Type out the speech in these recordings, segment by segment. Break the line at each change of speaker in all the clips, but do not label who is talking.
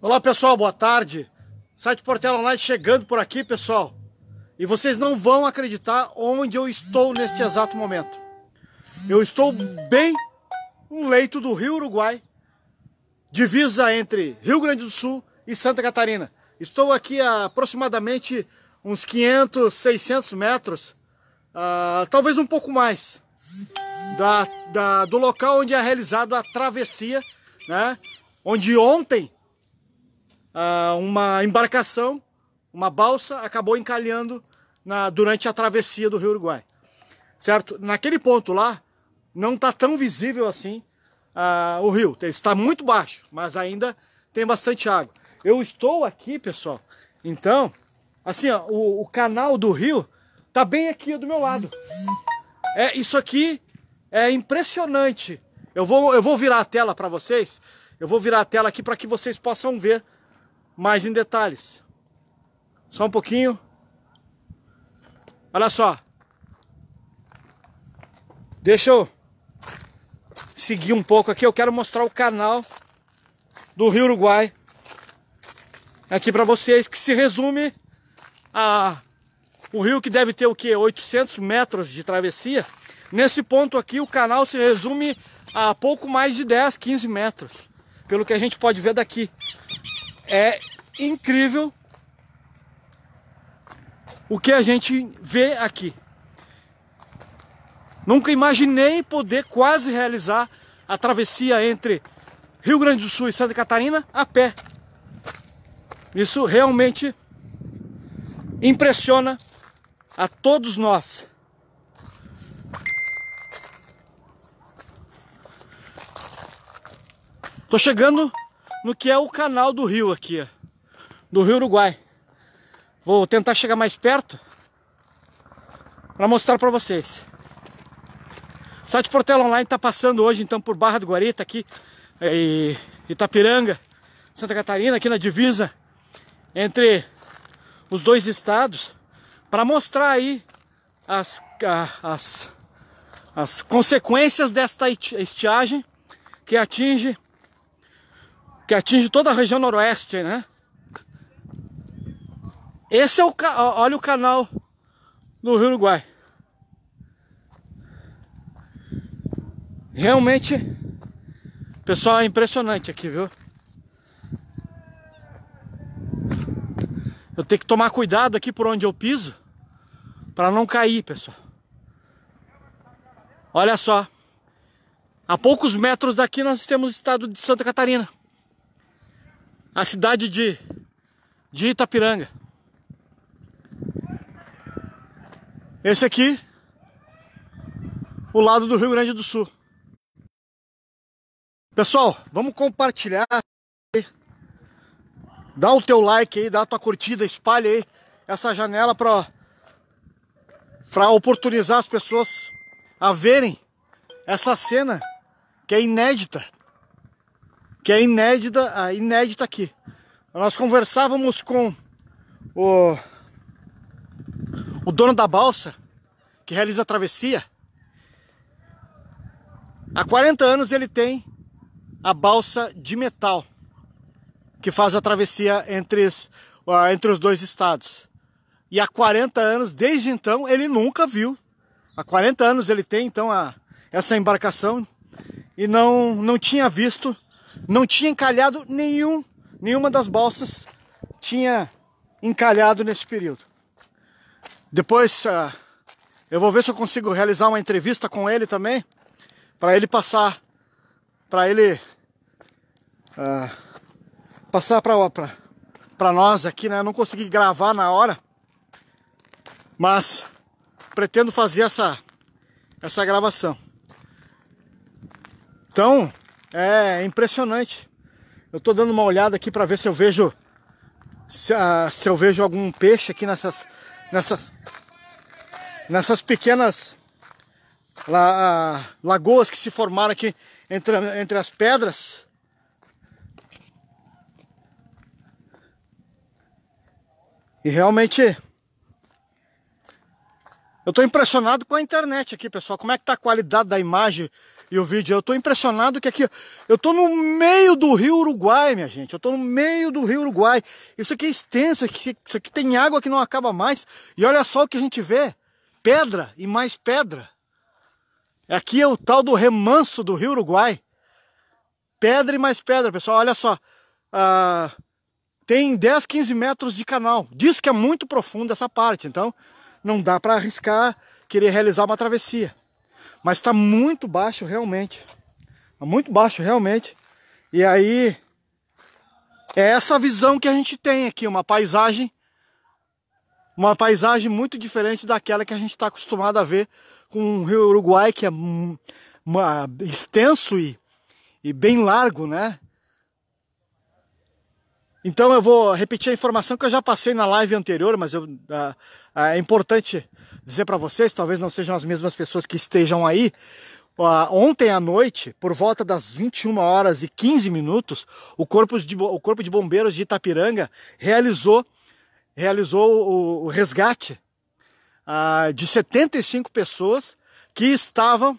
Olá pessoal, boa tarde. Site Portela Online chegando por aqui, pessoal. E vocês não vão acreditar onde eu estou neste exato momento. Eu estou bem no leito do Rio Uruguai, divisa entre Rio Grande do Sul e Santa Catarina. Estou aqui a aproximadamente uns 500, 600 metros, uh, talvez um pouco mais, da, da, do local onde é realizada a travessia, né? Onde ontem ah, uma embarcação, uma balsa, acabou encalhando na, durante a travessia do Rio Uruguai. Certo? Naquele ponto lá, não está tão visível assim uh, o rio. Está muito baixo, mas ainda tem bastante água. Eu estou aqui, pessoal. Então, assim, ó, o, o, canal do rio está bem aqui do meu lado. É isso aqui é impressionante. Eu vou, eu vou virar a tela para vocês. Eu vou virar a tela aqui para que vocês possam ver mais em detalhes. Só um pouquinho. Olha só. Deixa eu seguir um pouco aqui. Eu quero mostrar o canal do Rio Uruguai aqui para vocês, que se resume a um rio que deve ter o que 800 metros de travessia. Nesse ponto aqui, o canal se resume a pouco mais de 10, 15 metros, pelo que a gente pode ver daqui. É incrível o que a gente vê aqui. Nunca imaginei poder quase realizar a travessia entre Rio Grande do Sul e Santa Catarina a pé. Isso realmente impressiona a todos nós. Tô chegando no que é o canal do rio aqui, ó, do Rio Uruguai. Vou tentar chegar mais perto para mostrar para vocês. O site Portela Online está passando hoje então por Barra do Guarita aqui, é, e Itapiranga, Santa Catarina, aqui na divisa entre os dois estados, para mostrar aí as, as, as consequências desta estiagem que atinge que atinge toda a região noroeste, né? Esse é o olha o canal do Rio Uruguai. Realmente, pessoal, é impressionante aqui, viu? Eu tenho que tomar cuidado aqui por onde eu piso para não cair, pessoal. Olha só. A poucos metros daqui nós temos o estado de Santa Catarina a cidade de, de Itapiranga. Esse aqui, o lado do Rio Grande do Sul. Pessoal, vamos compartilhar. Dá o teu like aí, dá a tua curtida, espalha aí essa janela para para oportunizar as pessoas a verem essa cena que é inédita que é inédita, inédita aqui. Nós conversávamos com o, o dono da balsa, que realiza a travessia. Há 40 anos ele tem a balsa de metal, que faz a travessia entre, os, entre os dois estados. E há 40 anos, desde então, ele nunca viu. Há 40 anos ele tem, então, a, essa embarcação e não, não tinha visto não tinha encalhado nenhum, nenhuma das balsas tinha encalhado nesse período. Depois uh, eu vou ver se eu consigo realizar uma entrevista com ele também, para ele passar, para ele uh, passar para nós aqui, né? Eu não consegui gravar na hora, mas pretendo fazer essa essa gravação. Então, é impressionante. Eu estou dando uma olhada aqui para ver se eu vejo se, uh, se, eu vejo algum peixe aqui nessas nessas nessas pequenas la, uh, lagoas que se formaram aqui entre, entre as pedras. E realmente eu estou impressionado com a internet aqui, pessoal. Como é que tá a qualidade da imagem? e o vídeo. Eu tô impressionado que aqui, eu tô no meio do rio Uruguai, minha gente. Eu tô no meio do rio Uruguai. Isso aqui é extenso, isso aqui tem água que não acaba mais. E olha só o que a gente vê, pedra e mais pedra. Aqui é o tal do remanso do rio Uruguai. Pedra e mais pedra, pessoal. Olha só. Ah, tem 10, 15 metros de canal. Diz que é muito profundo essa parte, então não dá para arriscar querer realizar uma travessia. Mas está muito baixo realmente. Está muito baixo realmente. E aí é essa visão que a gente tem aqui, uma paisagem uma paisagem muito diferente daquela que a gente está acostumado a ver com o Rio Uruguai, que é hum, extenso e, e bem largo, né? Então eu vou repetir a informação que eu já passei na live anterior, mas eu, ah, ah, é importante dizer para vocês, talvez não sejam as mesmas pessoas que estejam aí. Ah, ontem à noite, por volta das 21 horas e 15 minutos, o Corpo de, o corpo de Bombeiros de Itapiranga realizou, realizou o, o resgate de 75 pessoas que estavam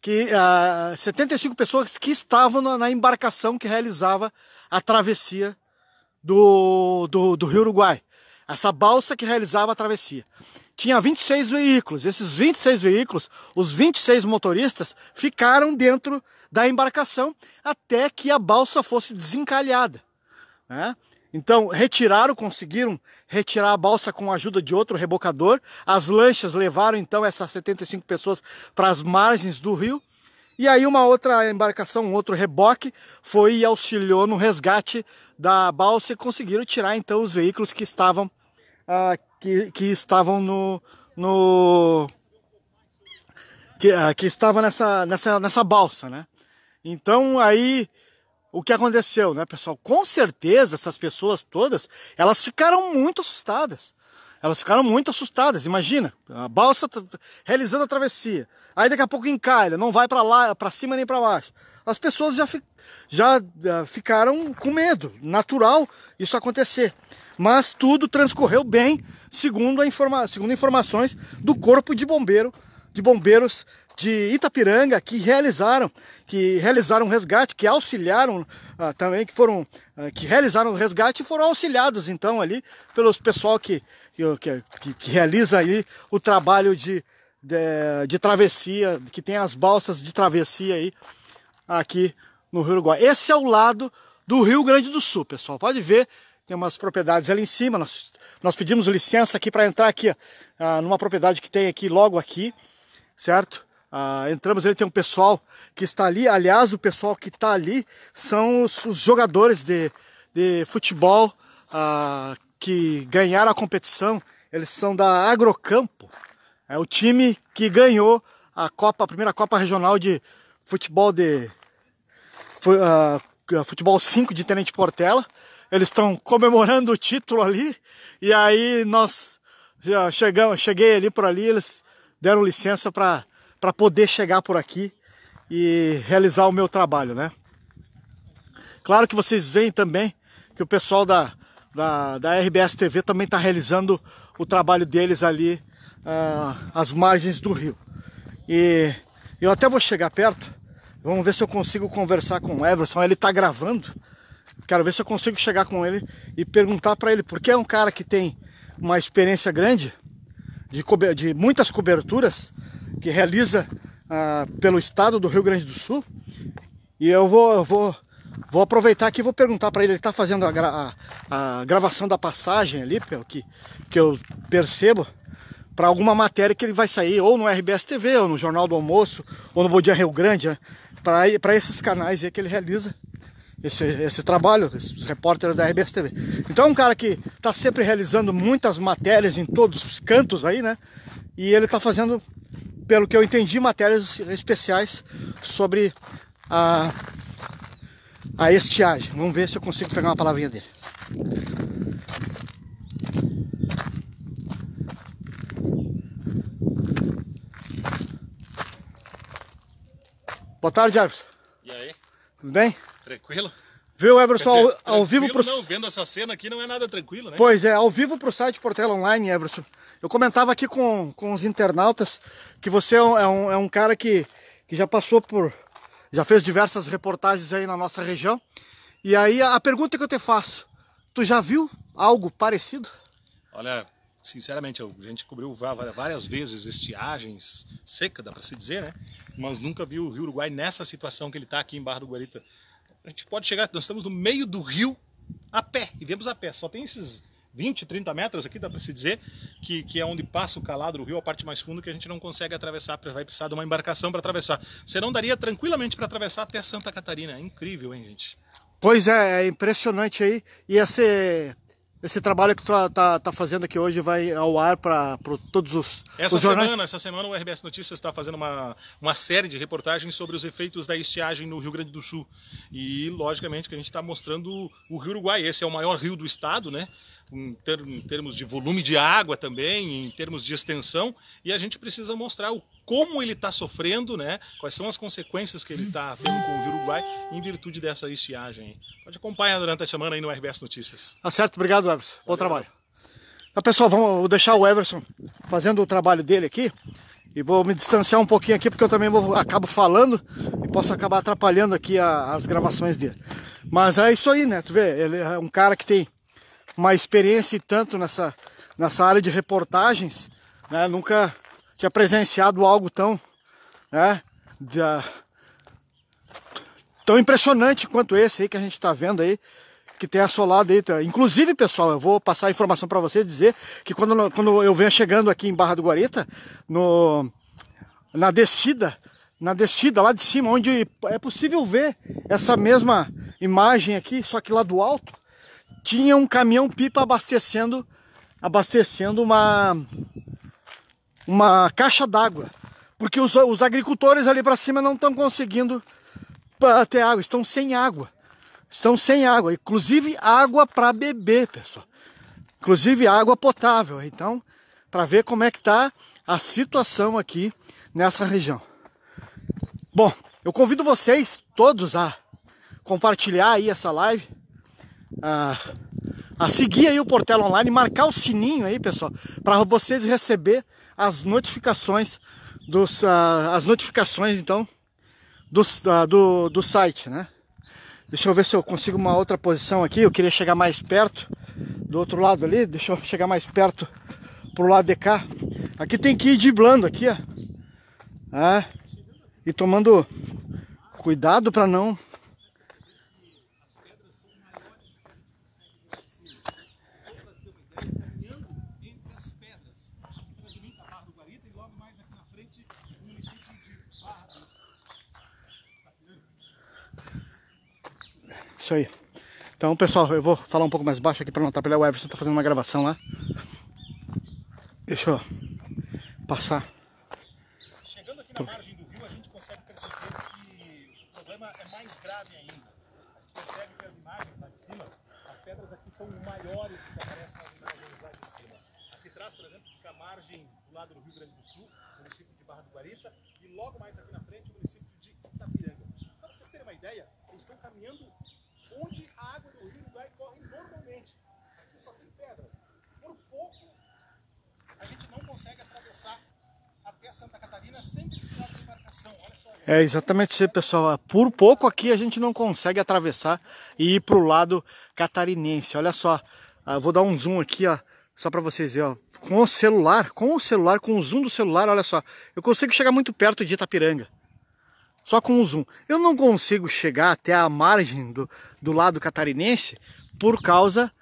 que uh, ah, 75 pessoas que estavam na, embarcação que realizava a travessia do, do, do, Rio Uruguai. Essa balsa que realizava a travessia. Tinha 26 veículos. Esses 26 veículos, os 26 motoristas, ficaram dentro da embarcação até que a balsa fosse desencalhada. Né? Então, retiraram, conseguiram retirar a balsa com a ajuda de outro rebocador. As lanchas levaram então essas 75 pessoas para as margens do rio. E aí uma outra embarcação, um outro reboque, foi e auxiliou no resgate da balsa e conseguiram tirar então os veículos que estavam ah, que, que estavam no, no que, ah, que estavam nessa, nessa, nessa balsa, né? Então aí o que aconteceu, né, pessoal? Com certeza essas pessoas todas, elas ficaram muito assustadas. Elas ficaram muito assustadas, imagina, a balsa tá realizando a travessia. Aí daqui a pouco encalha, não vai para lá, para cima nem para baixo. As pessoas já, fi já uh, ficaram com medo, natural isso acontecer. Mas tudo transcorreu bem, segundo, a informa segundo informações do corpo de bombeiro de bombeiros de Itapiranga que realizaram, que realizaram um resgate, que auxiliaram ah, também, que foram, ah, que realizaram o resgate e foram auxiliados então ali pelos pessoal que, que, que, que realiza aí o trabalho de, de, de, travessia, que tem as balsas de travessia aí aqui no Rio Uruguai. Esse é o lado do Rio Grande do Sul, pessoal. Pode ver, tem umas propriedades ali em cima. Nós, nós pedimos licença aqui para entrar aqui, ah, numa propriedade que tem aqui logo aqui, certo? Ah, entramos ali, tem um pessoal que está ali. Aliás, o pessoal que está ali são os, os jogadores de, de futebol ah, que ganharam a competição. Eles são da Agrocampo. É o time que ganhou a Copa, a primeira Copa Regional de Futebol de ah, ah, Futebol 5 de Tenente Portela. Eles estão comemorando o título ali. E aí nós já chegamos, cheguei ali por ali, eles deram licença para para poder chegar por aqui e realizar o meu trabalho, né? Claro que vocês veem também que o pessoal da, da, da RBS TV também está realizando o trabalho deles ali uh, às margens do rio. E eu até vou chegar perto, vamos ver se eu consigo conversar com o Everson. Ele está gravando, quero ver se eu consigo chegar com ele e perguntar para ele, porque é um cara que tem uma experiência grande de, de muitas coberturas que realiza ah, pelo estado do Rio Grande do Sul. E eu vou, eu vou, vou aproveitar aqui e vou perguntar para ele. Ele está fazendo a, gra a, a, gravação da passagem ali, pelo que, que eu percebo, para alguma matéria que ele vai sair ou no RBS TV, ou no Jornal do Almoço, ou no Bom Dia Rio Grande, né? para esses canais aí que ele realiza. Esse, esse, trabalho, os repórteres da RBS TV. Então é um cara que está sempre realizando muitas matérias em todos os cantos aí, né? E ele está fazendo pelo que eu entendi, matérias especiais sobre a, a estiagem. Vamos ver se eu consigo pegar uma palavrinha dele. Boa tarde, Jarvis. E aí? Tudo bem? Tranquilo? Viu, Everson, ao, ao vivo pro... não, vendo essa cena aqui não é nada tranquilo, né? Pois é, ao vivo pro site Portela Online, Everson. Eu comentava aqui com, com os internautas que você é um, é um é cara que, que já passou por... Já fez diversas reportagens aí na nossa região. E aí a pergunta que eu te faço, tu já viu algo parecido? Olha, sinceramente, a gente cobriu várias vezes estiagens, seca, dá para se dizer, né? Mas nunca viu o Rio Uruguai nessa situação que ele está aqui em Barra do Guarita a gente pode chegar, nós estamos no meio do rio a pé, e vemos a pé, só tem esses 20, 30 metros aqui, dá para se dizer, que, que é onde passa o calado do rio, a parte mais fundo que a gente não consegue atravessar, vai precisar de uma embarcação para atravessar. Você não daria tranquilamente para atravessar até Santa Catarina, é incrível, hein gente? Pois é, é impressionante aí, e ser esse trabalho que tu tá, tá, tá, fazendo aqui hoje vai ao ar para todos os, essa os jornais? Semana, essa semana o RBS Notícias está fazendo uma, uma série de reportagens sobre os efeitos da estiagem no Rio Grande do Sul. E, logicamente, que a gente está mostrando o Rio Uruguai. Esse é o maior rio do estado, né? Em, ter, em termos de volume de água também, em termos de extensão. E a gente precisa mostrar o como ele está sofrendo, né? Quais são as consequências que ele está tendo com o Uruguai em virtude dessa estiagem. Pode acompanhar durante a semana aí no RBS Notícias. Tá certo, obrigado, Everson. Bom trabalho. Então, pessoal, vamos deixar o Everson fazendo o trabalho dele aqui. E vou me distanciar um pouquinho aqui, porque eu também vou, acabo falando e posso acabar atrapalhando aqui a, as gravações dele. Mas é isso aí, né? Tu vê, ele é um cara que tem uma experiência e tanto nessa, nessa área de reportagens, né? Nunca tinha presenciado algo tão, né, da, tão impressionante quanto esse aí que a gente está vendo aí, que tem assolado aí. Tá? Inclusive, pessoal, eu vou passar a informação para vocês, dizer que quando, quando eu venho chegando aqui em Barra do Guarita, no, na descida, na descida lá de cima, onde é possível ver essa mesma imagem aqui, só que lá do alto, tinha um caminhão pipa abastecendo abastecendo uma uma caixa d'água, porque os, os agricultores ali para cima não estão conseguindo ter água, estão sem água. Estão sem água, inclusive água para beber, pessoal. Inclusive água potável. Então, para ver como é que está a situação aqui nessa região. Bom, eu convido vocês todos a compartilhar aí essa live. Ah, a ah, seguir aí o Portela Online, marcar o sininho aí, pessoal, para vocês receber as notificações dos uh, as notificações então do uh, ah, do, do site, né? Deixa eu ver se eu consigo uma outra posição aqui. Eu queria chegar mais perto do outro lado ali. Deixa eu chegar mais perto pro lado de cá. Aqui tem que ir driblando aqui, ó. Ah, e tomando cuidado para não Isso aí. Então, pessoal, eu vou falar um pouco mais baixo aqui para não atrapalhar o Everson, tá fazendo uma gravação lá. Deixa eu passar. Chegando aqui na margem do rio, a gente consegue perceber que o problema é mais grave ainda. A gente percebe que as imagens lá de cima, as pedras aqui são maiores do que aparecem nas imagens lá de cima. Aqui atrás, por exemplo, fica a margem do lado do Rio Grande do Sul, município de Barra do Guarita, e logo mais aqui na frente, o município de Itapiranga. Para vocês terem uma ideia, eles estão caminhando onde a água do rio e corre normalmente. Aqui só tem pedra. Por pouco, a gente não consegue atravessar até Santa Catarina sem precisar de embarcação. Olha só. É exatamente isso, pessoal. Por pouco aqui a gente não consegue atravessar e ir para o lado catarinense. Olha só, Eu ah, vou dar um zoom aqui, ó. Só para vocês verem, com o celular, com o celular, com o zoom do celular, olha só, eu consigo chegar muito perto de Itapiranga só com o zoom. Eu não consigo chegar até a margem do, do lado catarinense por causa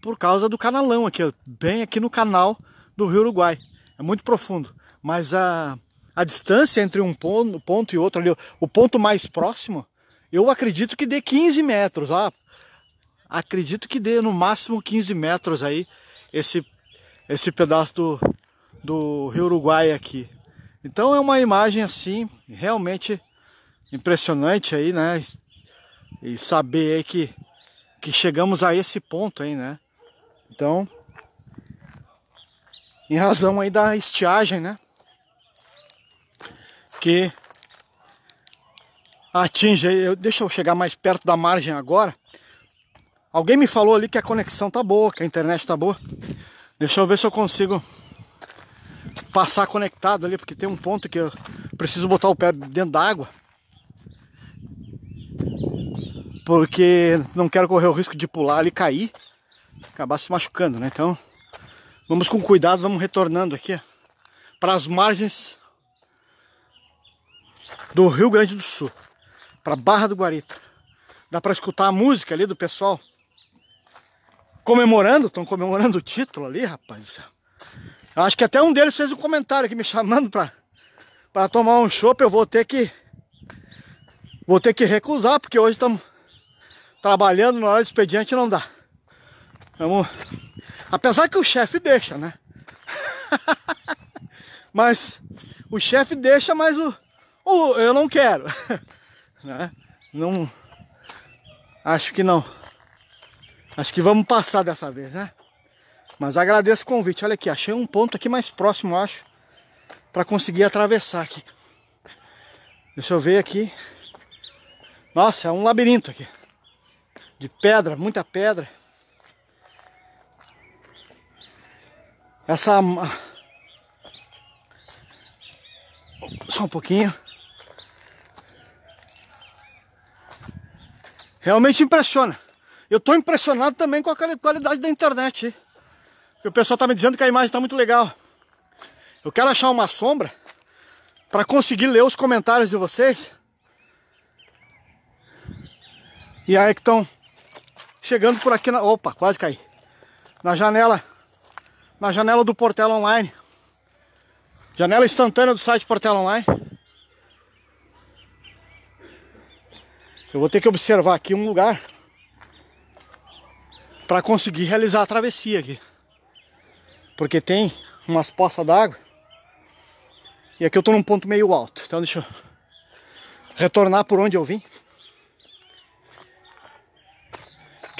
por causa do canalão aqui, bem aqui no canal do Rio Uruguai. É muito profundo, mas a, a distância entre um ponto, ponto e outro ali, o ponto mais próximo, eu acredito que dê 15 metros, ó. Acredito que dê no máximo 15 metros aí esse esse pedaço do, do Rio Uruguai aqui. Então é uma imagem assim, realmente impressionante aí, né? E saber aí que, que chegamos a esse ponto aí, né? Então, em razão aí da estiagem, né? Que atinge, deixa eu chegar mais perto da margem agora. Alguém me falou ali que a conexão tá boa, que a internet tá boa. Deixa eu ver se eu consigo passar conectado ali, porque tem um ponto que eu preciso botar o pé dentro da água. Porque não quero correr o risco de pular ali e cair. Acabar se machucando, né? Então, vamos com cuidado, vamos retornando aqui para as margens do Rio Grande do Sul, para Barra do Guarita. Dá para escutar a música ali do pessoal comemorando, estão comemorando o título ali, rapaz. Acho que até um deles fez um comentário aqui me chamando para tomar um chopp. Eu vou ter que Vou ter que recusar, porque hoje estamos trabalhando na hora do expediente não dá. Vamos... Apesar que o chefe deixa, né? mas o chefe deixa, mas o, o eu não quero. né? Não. Acho que não. Acho que vamos passar dessa vez, né? Mas agradeço o convite. Olha aqui, achei um ponto aqui mais próximo, acho, para conseguir atravessar aqui. Deixa eu ver aqui. Nossa, é um labirinto aqui. De pedra, muita pedra. Essa... Só um pouquinho. Realmente impressiona. Eu estou impressionado também com a qualidade da internet. O pessoal está me dizendo que a imagem está muito legal. Eu quero achar uma sombra para conseguir ler os comentários de vocês E aí que estão chegando por aqui na... Opa, quase caí. Na janela. Na janela do Portela Online. Janela instantânea do site Portela Online. Eu vou ter que observar aqui um lugar para conseguir realizar a travessia aqui. Porque tem umas poças d'água. E aqui eu estou num ponto meio alto. Então deixa eu retornar por onde eu vim.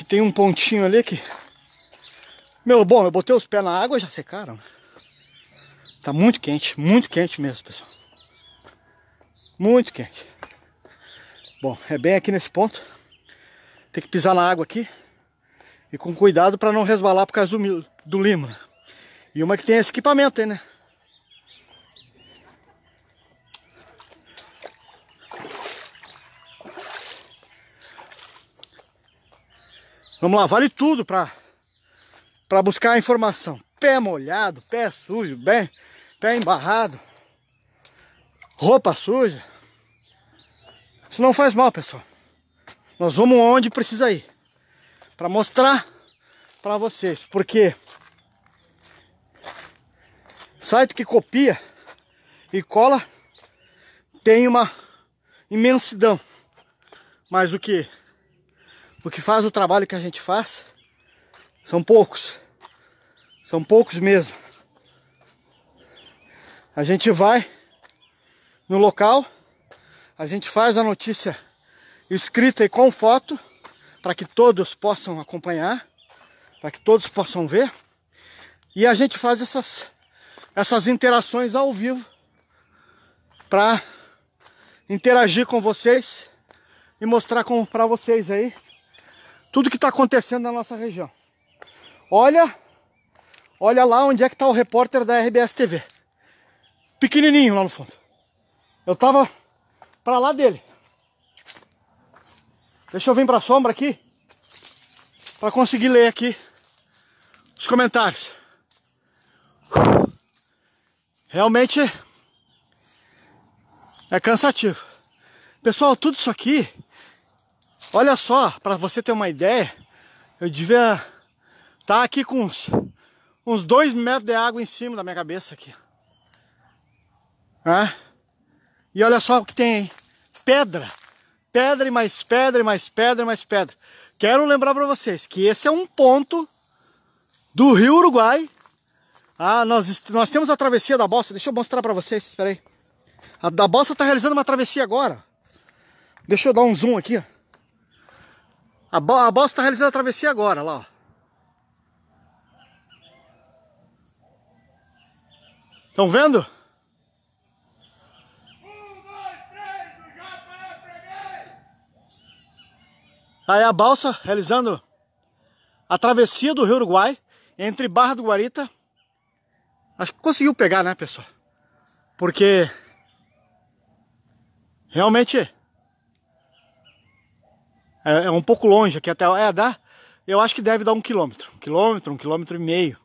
tem um pontinho ali que... Meu, bom, eu botei os pés na água e já secaram. Tá muito quente, muito quente mesmo, pessoal. Muito quente. Bom, é bem aqui nesse ponto. Tem que pisar na água aqui. E com cuidado para não resbalar por causa do, do né? E uma que tem esse equipamento aí, né? Vamos lá, vale tudo para para buscar a informação. Pé molhado, pé sujo, bem, pé embarrado, roupa suja. Isso não faz mal, pessoal. Nós vamos onde precisa ir para mostrar para vocês, porque site que copia e cola tem uma imensidão. Mas o que porque faz o trabalho que a gente faz, são poucos. São poucos mesmo. A gente vai no local, a gente faz a notícia escrita e com foto, para que todos possam acompanhar, para que todos possam ver. E a gente faz essas, essas interações ao vivo para interagir com vocês e mostrar para vocês aí tudo que está acontecendo na nossa região. Olha, olha lá onde é que está o repórter da RBS TV. Pequenininho lá no fundo. Eu tava para lá dele. Deixa eu vir para a sombra aqui para conseguir ler aqui os comentários. Realmente é cansativo. Pessoal, tudo isso aqui Olha só, para você ter uma ideia, eu devia estar tá aqui com uns, uns dois metros de água em cima da minha cabeça aqui. É? E olha só o que tem aí. Pedra. Pedra e mais pedra e mais pedra e mais pedra. Quero lembrar para vocês que esse é um ponto do Rio Uruguai. Ah, nós, nós temos a travessia da Bossa. Deixa eu mostrar para vocês. Espera aí. A da Bossa está realizando uma travessia agora. Deixa eu dar um zoom aqui, ó. A, bo a bosta está realizando a travessia agora, lá, Estão vendo? Aí a balsa realizando a travessia do Rio Uruguai entre Barra do Guarita. Acho que conseguiu pegar, né, pessoal? Porque realmente é, é um pouco longe aqui até. É, dá. Eu acho que deve dar um quilômetro. Um quilômetro, um quilômetro e meio.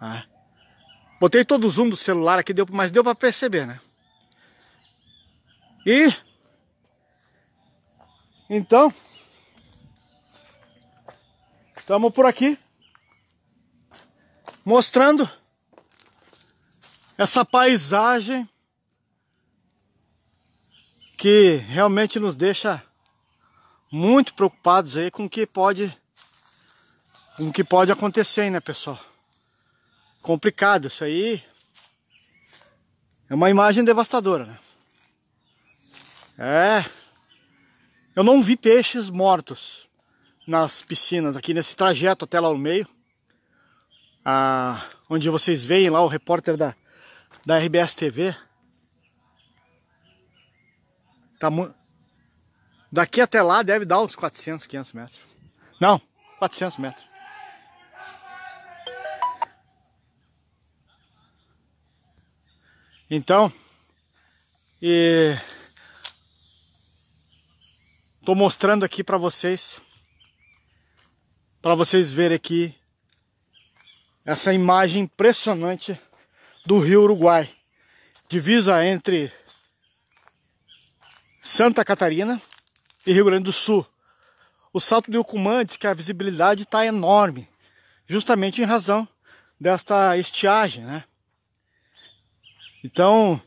Ah. Botei todo o zoom do celular aqui, deu, mas deu para perceber, né? E então estamos por aqui mostrando essa paisagem que realmente nos deixa muito preocupados aí com o que pode com o que pode acontecer, né, pessoal? Complicado isso aí. É uma imagem devastadora, né? É. Eu não vi peixes mortos nas piscinas aqui nesse trajeto até lá no meio. Ah, onde vocês veem lá o repórter da da RBS TV. Tá muito Daqui até lá deve dar uns 400, 500 metros. Não, 400 metros. Então, e tô mostrando aqui para vocês para vocês verem aqui essa imagem impressionante do Rio Uruguai. Divisa entre Santa Catarina e Rio Grande do Sul. O Salto de diz que a visibilidade está enorme, justamente em razão desta estiagem, né? Então,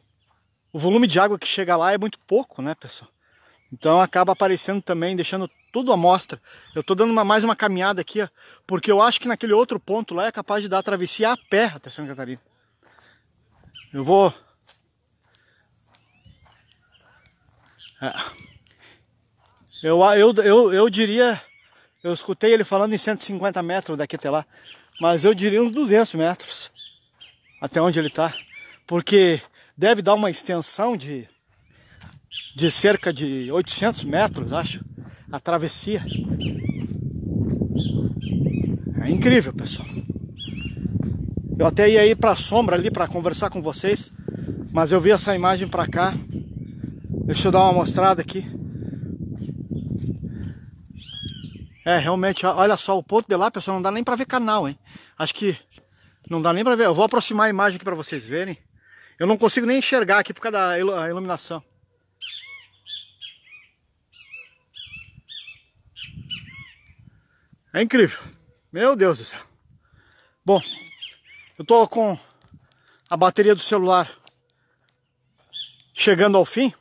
o volume de água que chega lá é muito pouco, né, pessoal? Então acaba aparecendo também, deixando tudo à mostra. Eu estou dando uma, mais uma caminhada aqui, ó, porque eu acho que naquele outro ponto lá é capaz de dar a travessia a pé até Santa Catarina. Eu vou... É. Eu, eu, eu, eu diria, eu escutei ele falando em 150 metros daqui até lá, mas eu diria uns 200 metros até onde ele está, porque deve dar uma extensão de, de cerca de 800 metros, acho, a travessia. É incrível, pessoal. Eu até ia ir para a sombra ali para conversar com vocês, mas eu vi essa imagem para cá. Deixa eu dar uma mostrada aqui. É, realmente, olha só, o ponto de lá, pessoal, não dá nem para ver canal, hein? Acho que não dá nem para ver. Eu vou aproximar a imagem aqui para vocês verem. Eu não consigo nem enxergar aqui por causa da iluminação. É incrível. Meu Deus do céu. Bom, eu tô com a bateria do celular chegando ao fim.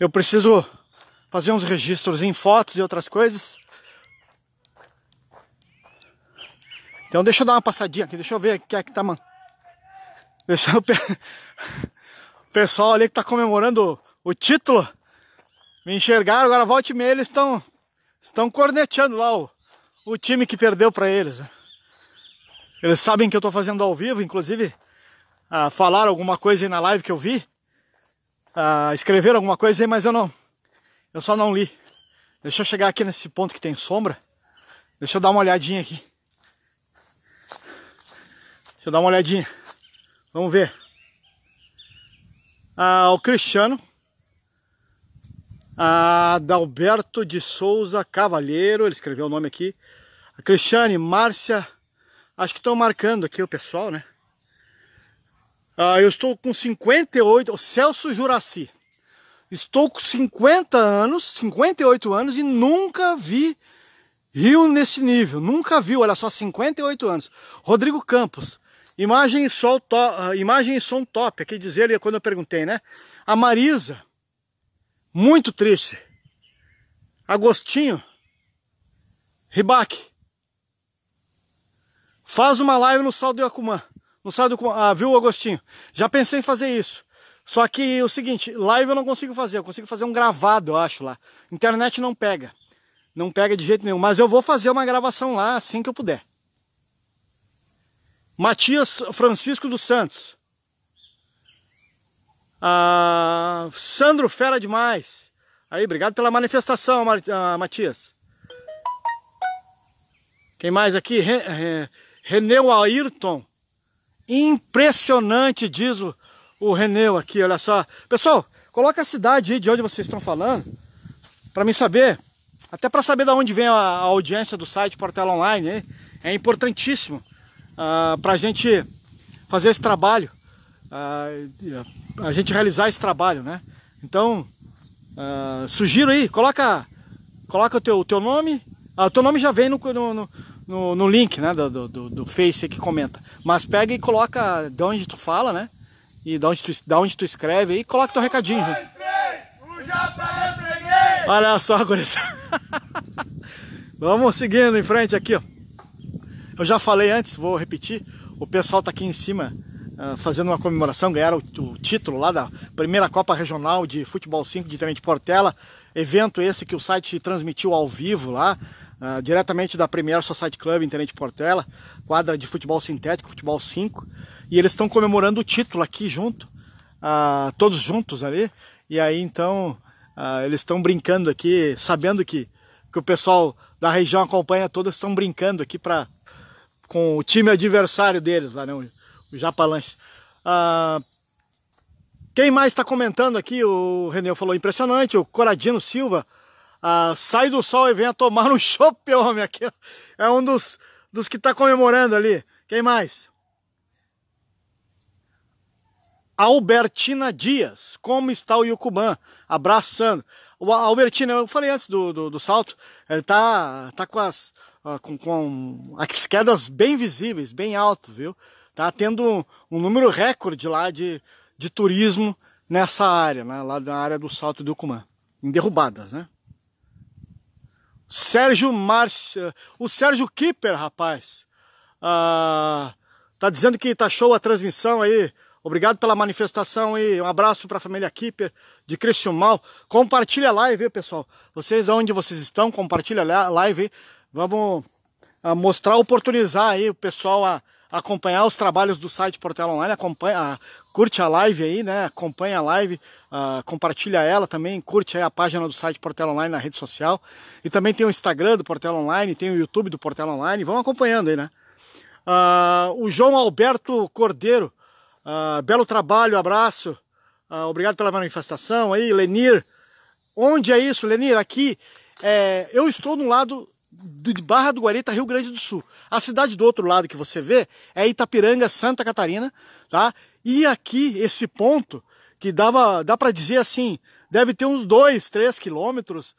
Eu preciso fazer uns registros em fotos e outras coisas. Então deixa eu dar uma passadinha aqui, deixa eu ver quem é que tá, mano. Deixa eu... o pessoal ali que tá comemorando o título me enxergaram, agora volte e meia eles estão estão corneteando lá o, o time que perdeu para eles. Eles sabem que eu tô fazendo ao vivo, inclusive ah, falaram alguma coisa aí na live que eu vi, ah, escreveram alguma coisa aí, mas eu não, eu só não li. Deixa eu chegar aqui nesse ponto que tem sombra. Deixa eu dar uma olhadinha aqui. Deixa eu dar uma olhadinha. Vamos ver. Ah, o Cristiano. Ah, Adalberto de Souza Cavalheiro. Ele escreveu o nome aqui. A Cristiane, Márcia. Acho que estão marcando aqui o pessoal, né? Ah, eu estou com 58. O Celso Juraci. Estou com 50 anos, 58 anos e nunca vi rio nesse nível. Nunca vi, olha só, 58 anos. Rodrigo Campos, imagem e, sol to, ah, imagem e som top, aqui diz ele quando eu perguntei, né? A Marisa, muito triste. Agostinho, Ribaque, faz uma live no Sal do Acumã. No Sal do Acumã, ah, viu, Agostinho? Já pensei em fazer isso. Só que o seguinte, live eu não consigo fazer, eu consigo fazer um gravado, eu acho lá. Internet não pega. Não pega de jeito nenhum, mas eu vou fazer uma gravação lá assim que eu puder. Matias Francisco dos Santos. Ah, Sandro Fera demais. Aí, obrigado pela manifestação, ah, Matias. Quem mais aqui? Re, Re, eh, Reneu Ayrton. Impressionante, diz o, o Reneu aqui, olha só. Pessoal, coloca a cidade aí de onde vocês estão falando, para mim saber, até para saber de onde vem a, a audiência do site Portal Online. Aí. É importantíssimo ah, para a gente fazer esse trabalho, ah, a gente realizar esse trabalho, né? Então, ah, sugiro aí, coloca, coloca o teu, teu nome, ah, o teu nome já vem no, no, no, no link né, do, do, do Face que comenta, mas pega e coloca de onde tu fala, né? e da onde tu, da onde tu escreve aí, coloca teu recadinho. Um, Olha só, gurizada. Vamos seguindo em frente aqui, ó. Eu já falei antes, vou repetir. O pessoal tá aqui em cima uh, fazendo uma comemoração, ganharam o, o, título lá da primeira Copa Regional de Futebol 5 de Tenente Portela. Evento esse que o site transmitiu ao vivo lá. Uh, diretamente da Premier Society Club em Tenente Portela, quadra de futebol sintético, futebol 5, e eles estão comemorando o título aqui junto, uh, todos juntos ali, e aí então uh, eles estão brincando aqui, sabendo que, que o pessoal da região acompanha todos, estão brincando aqui pra, com o time adversário deles lá, né, o, o Japalanche. quem mais está comentando aqui? O Renê falou impressionante, o Coradino Silva, a ah, Sai do Sol e venha tomar um chopp, homem. Aqui é um dos, dos que está comemorando ali. Quem mais? Albertina Dias. Como está o Yucumã? abraçando O Albertina, eu falei antes do, do, do salto, ele tá, tá com as ah, com, com as quedas bem visíveis, bem alto, viu? Tá tendo um, um número recorde lá de, de turismo nessa área, né? lá da área do Salto do Cuman, em derrubadas, né? Sérgio Márcio. Eh, o Sérgio Kipper, rapaz. Ah, tá dizendo que tá show a transmissão aí. Obrigado pela manifestação e um abraço para a família Kipper de Mal. Compartilha a live, pessoal. Vocês onde vocês estão, compartilha a live. Vamos ah, mostrar, oportunizar aí o pessoal a acompanhar os trabalhos do site Portela Online, acompanha, ah, curte a live aí, né? Acompanha a live, uh, compartilha ela também, curte a página do site Portela Online na rede social. E também tem o Instagram do Portela Online, tem o YouTube do Portela Online, vão acompanhando aí, né? Uh, o João Alberto Cordeiro, uh, belo trabalho, abraço. obrigado pela manifestação aí, Lenir. Onde é isso, Lenir? Aqui, é, eu estou no lado de Barra do Guarita, Rio Grande do Sul. A cidade do outro lado que você vê é Itapiranga, Santa Catarina, tá? E aqui, esse ponto, que dava, dá para dizer assim, deve ter uns 2, 3 quilômetros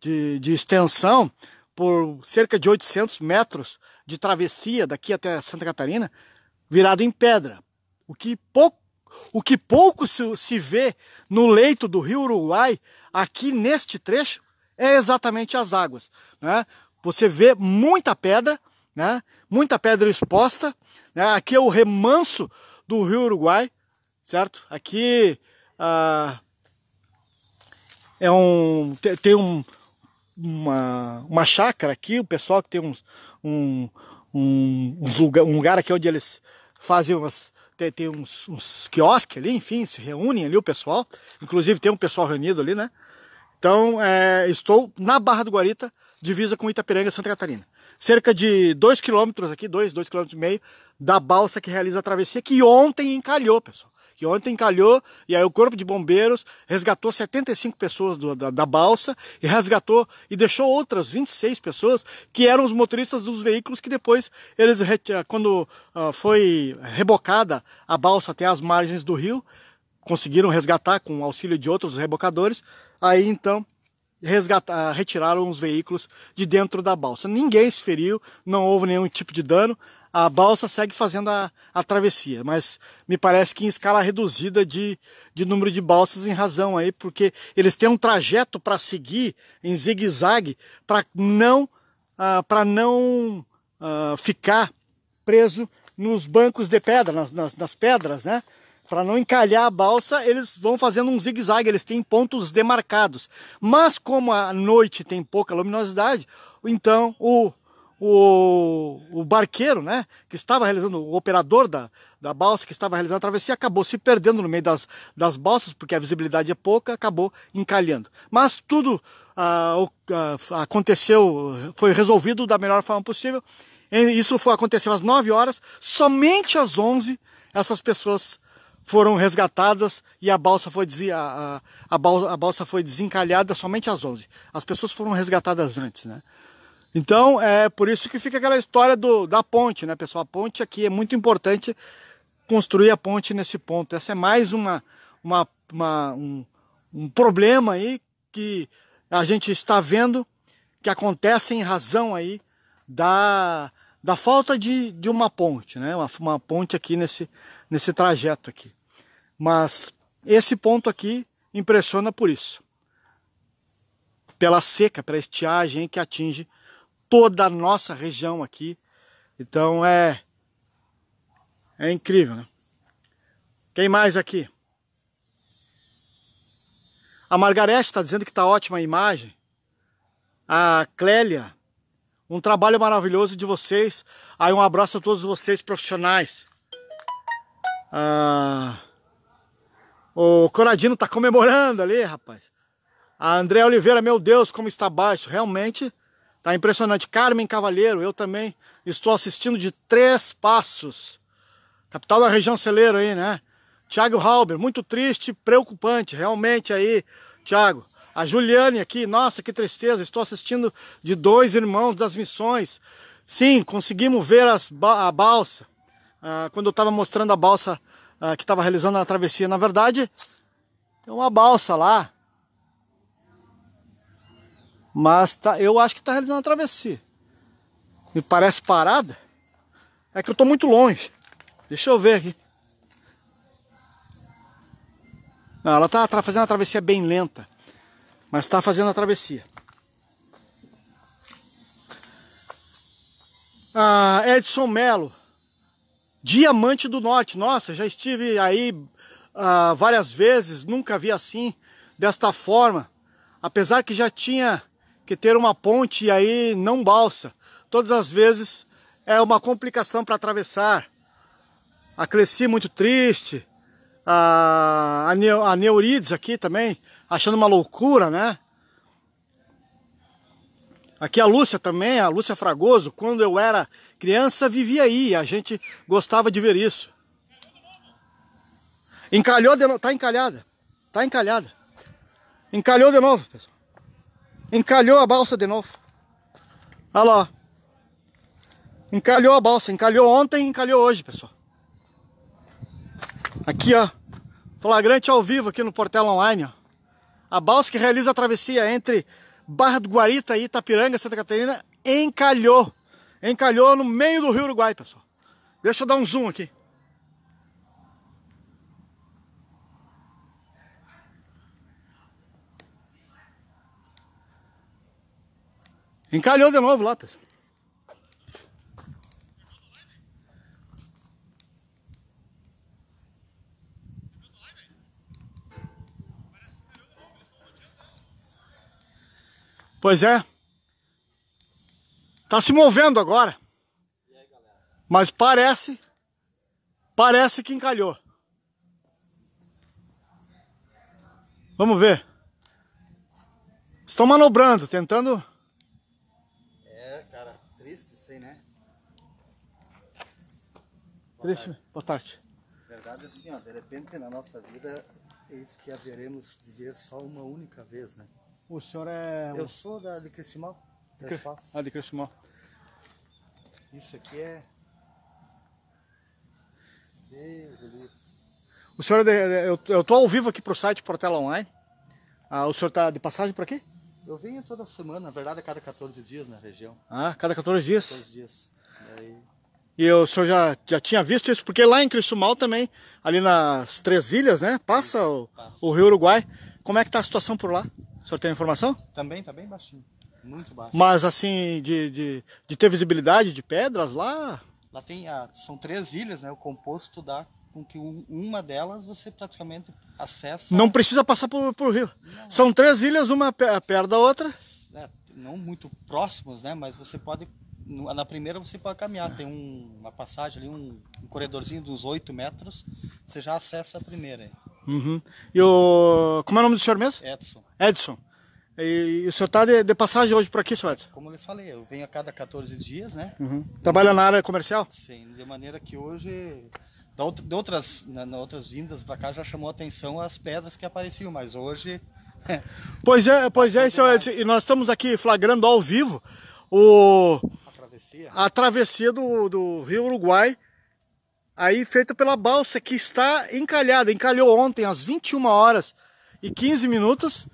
de, de extensão, por cerca de 800 metros de travessia daqui até Santa Catarina, virado em pedra. O que pouco, o que pouco se, se vê no leito do rio Uruguai, aqui neste trecho, é exatamente as águas. Né? Você vê muita pedra, né? muita pedra exposta. Né? Aqui é o remanso do Rio Uruguai, certo? Aqui ah, é um tem um, uma, uma chácara aqui, o pessoal que tem uns um, um, lugar, um lugar aqui onde eles fazem umas tem, tem uns, uns quiosques ali, enfim, se reúnem ali o pessoal. Inclusive tem um pessoal reunido ali, né? Então, é, estou na Barra do Guarita, divisa com Itapiranga, Santa Catarina cerca de 2 quilômetros aqui, 2, 2 km e meio, da balsa que realiza a travessia, que ontem encalhou, pessoal. Que ontem encalhou, e aí o Corpo de Bombeiros resgatou 75 pessoas do, da, da, balsa e resgatou e deixou outras 26 pessoas que eram os motoristas dos veículos que depois eles, eh, quando uh, foi rebocada a balsa até as margens do rio, conseguiram resgatar com auxílio de outros rebocadores. Aí então resgatar, ah, retiraram os veículos de dentro da balsa. Ninguém se feriu, não houve nenhum tipo de dano. A balsa segue fazendo a, a travessia, mas me parece que em escala reduzida de, de número de balsas em razão aí, porque eles têm um trajeto para seguir em zigue-zague para não, ah, para não ah, ficar preso nos bancos de pedra, nas, nas, nas pedras, né? para não encalhar a balsa, eles vão fazendo um zigue-zague, eles têm pontos demarcados. Mas como a noite tem pouca luminosidade, então o, o, o barqueiro, né, que estava realizando, o operador da, da balsa que estava realizando a travessia, acabou se perdendo no meio das, das balsas, porque a visibilidade é pouca, acabou encalhando. Mas tudo ah, ah aconteceu, foi resolvido da melhor forma possível. Isso foi, aconteceu às 9 horas, somente às 11 essas pessoas foram resgatadas e a balsa foi, a, a, balsa, a balsa foi desencalhada somente às 11. As pessoas foram resgatadas antes, né? Então, é por isso que fica aquela história do, da ponte, né, pessoal? A ponte aqui é muito importante construir a ponte nesse ponto. Essa é mais uma, uma, uma um, um problema aí que a gente está vendo que acontece em razão aí da, da falta de, de uma ponte, né? Uma, uma ponte aqui nesse, nesse trajeto aqui. Mas esse ponto aqui impressiona por isso. Pela seca, pela estiagem que atinge toda a nossa região aqui. Então é é incrível, né? Quem mais aqui? A Margarete está dizendo que está ótima a imagem. A Clélia, um trabalho maravilhoso de vocês. Aí um abraço a todos vocês profissionais. Ah... O Conradino tá comemorando ali, rapaz. A André Oliveira, meu Deus, como está baixo. Realmente tá impressionante. Carmen Cavalheiro, eu também estou assistindo de três passos. Capital da região celeiro aí, né? Tiago Halber, muito triste, preocupante, realmente aí, Tiago. A Juliane aqui, nossa, que tristeza, estou assistindo de dois irmãos das missões. Sim, conseguimos ver as, a balsa. Ah, quando eu estava mostrando a balsa ah, que estava realizando a travessia. Na verdade, tem uma balsa lá. Mas tá, eu acho que está realizando a travessia. Me parece parada. É que eu estou muito longe. Deixa eu ver aqui. Não, ela está fazendo a travessia bem lenta. Mas está fazendo a travessia. Ah, Edson Melo Diamante do Norte, nossa, já estive aí uh, várias vezes, nunca vi assim, desta forma. Apesar que já tinha que ter uma ponte e aí não balsa. Todas as vezes é uma complicação para atravessar. A Cresci muito triste, ah, a, a, Neurides aqui também, achando uma loucura, né? Aqui a Lúcia também, a Lúcia Fragoso, quando eu era criança vivia aí, a gente gostava de ver isso. Encalhou de novo, tá encalhada, tá encalhada. Encalhou de novo, pessoal. Encalhou a balsa de novo. Olha lá, Encalhou a balsa, encalhou ontem, encalhou hoje, pessoal. Aqui, ó, flagrante ao vivo aqui no Portela Online, ó. A balsa que realiza a travessia entre Barra do Guarita, Itapiranga, Santa Catarina, encalhou. Encalhou no meio do Rio Uruguai, pessoal. Deixa eu dar um zoom aqui. Encalhou de novo lá, pessoal. Pois é. Tá se movendo agora. Mas parece, parece que encalhou. Vamos ver. Estão manobrando, tentando... É, cara, triste isso aí, né? Triste. Boa, tarde. Verdade é assim, ó, de repente na nossa vida, eis que haveremos de ver só uma única vez, né? O senhor é. Eu sou da, de Criciúmal? De Ah, de Criciúmal. Isso aqui é. Deus o senhor, é eu, eu tô ao vivo aqui pro site Portela Online. Ah, o senhor tá de passagem por aqui? Eu venho toda semana, na verdade, a cada 14 dias na região. Ah, cada 14 dias? 14 dias. E o senhor já, já tinha visto isso? Porque lá em Cristumal também, ali nas Três Ilhas, né? Passa o, o Rio Uruguai. Como é que tá a situação por lá? O senhor tem informação? Também, tá bem baixinho. Muito baixo. Mas assim, de, de, de ter visibilidade de pedras lá? Lá tem, a, são três ilhas, né? O composto dá com que uma delas você praticamente acessa... Não precisa passar por, por rio. Não. São três ilhas, uma perto da outra. É, não muito próximos, né? Mas você pode na primeira você pode caminhar, tem um, uma passagem ali, um, um corredorzinho de uns 8 metros, você já acessa a primeira. Uhum. E o... Como é o nome do senhor mesmo? Edson. Edson. E, e o senhor está de, de, passagem hoje por aqui, senhor Edson? Como eu lhe falei, eu venho a cada 14 dias, né? Uhum. Trabalha na área comercial? Sim, de maneira que hoje de outras, na, na outras vindas para cá já chamou atenção as pedras que apareciam, mas hoje. pois é, pois é, tá senhor Edson, e nós estamos aqui flagrando ao vivo o, a travessia, do, do Rio Uruguai aí feita pela balsa que está encalhada, encalhou ontem às 21 horas e 15 minutos.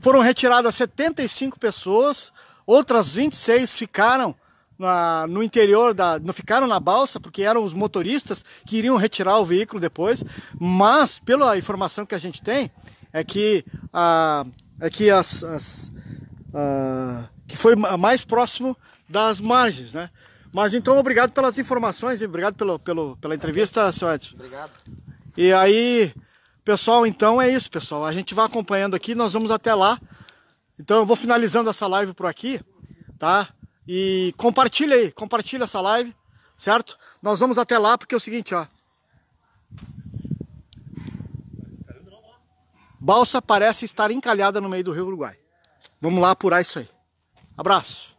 Foram retiradas 75 pessoas, outras 26 ficaram na, no interior da, não ficaram na balsa porque eram os motoristas que iriam retirar o veículo depois, mas pela informação que a gente tem é que a é que as, as que foi mais próximo das margens, né? Mas então, obrigado pelas informações, obrigado pelo, pelo, pela entrevista, seu Edson. Obrigado. E aí, pessoal, então é isso, pessoal. A gente vai acompanhando aqui, nós vamos até lá. Então eu vou finalizando essa live por aqui, tá? E compartilha aí, compartilha essa live, certo? Nós vamos até lá porque é o seguinte, ó. Balsa parece estar encalhada no meio do Rio Uruguai. Vamos lá apurar isso aí. Abraço.